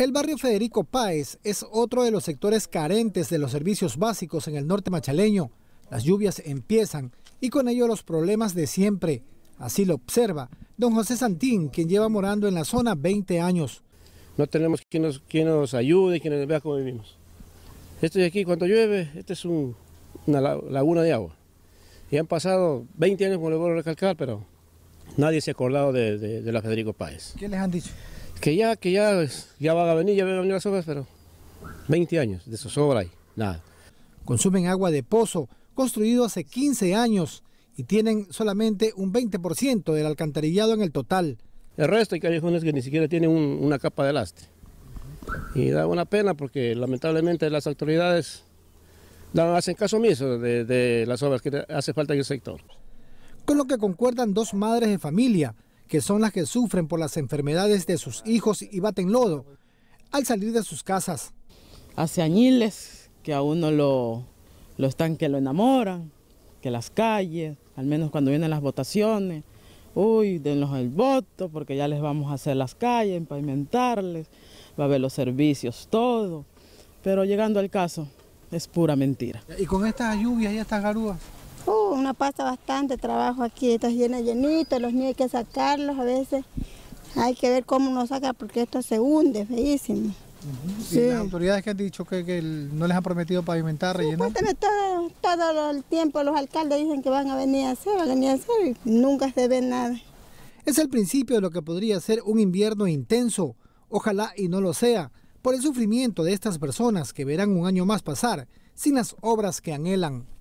El barrio Federico Páez es otro de los sectores carentes de los servicios básicos en el norte machaleño. Las lluvias empiezan y con ello los problemas de siempre. Así lo observa don José Santín, quien lleva morando en la zona 20 años. No tenemos quien nos, ayude nos ayude, quien nos vea cómo vivimos. Esto de aquí, cuando llueve, esta es una laguna de agua. Y han pasado 20 años, como lo vuelvo a recalcar, pero nadie se ha acordado de, la Federico Páez. ¿Qué les han dicho? Que ya, que ya, ya van a venir, ya van a venir las obras, pero 20 años de sobra ahí. nada. Consumen agua de pozo, construido hace 15 años, y tienen solamente un 20% del alcantarillado en el total. El resto hay callejones que ni siquiera tienen una capa de lastre. Y da una pena porque lamentablemente las autoridades no hacen caso omiso de, de las obras que hace falta en el sector lo que concuerdan dos madres de familia, que son las que sufren por las enfermedades de sus hijos y baten lodo al salir de sus casas. Hace añiles que a uno lo, lo están que lo enamoran, que las calles, al menos cuando vienen las votaciones, uy, denlos el voto porque ya les vamos a hacer las calles, empavimentarles, va a haber los servicios, todo. Pero llegando al caso, es pura mentira. ¿Y con estas lluvias y estas garúas? pasa bastante trabajo aquí, está lleno, llenito, los niños hay que sacarlos a veces. Hay que ver cómo uno saca porque esto se hunde, feísimo. las autoridades que han dicho que, no les han prometido pavimentar, rellenar? Sí, todo, todo el tiempo los alcaldes dicen que van a venir a hacer, van a venir a hacer y nunca se ve nada. Es el principio de lo que podría ser un invierno intenso, ojalá y no lo sea, por el sufrimiento de estas personas que verán un año más pasar sin las obras que anhelan.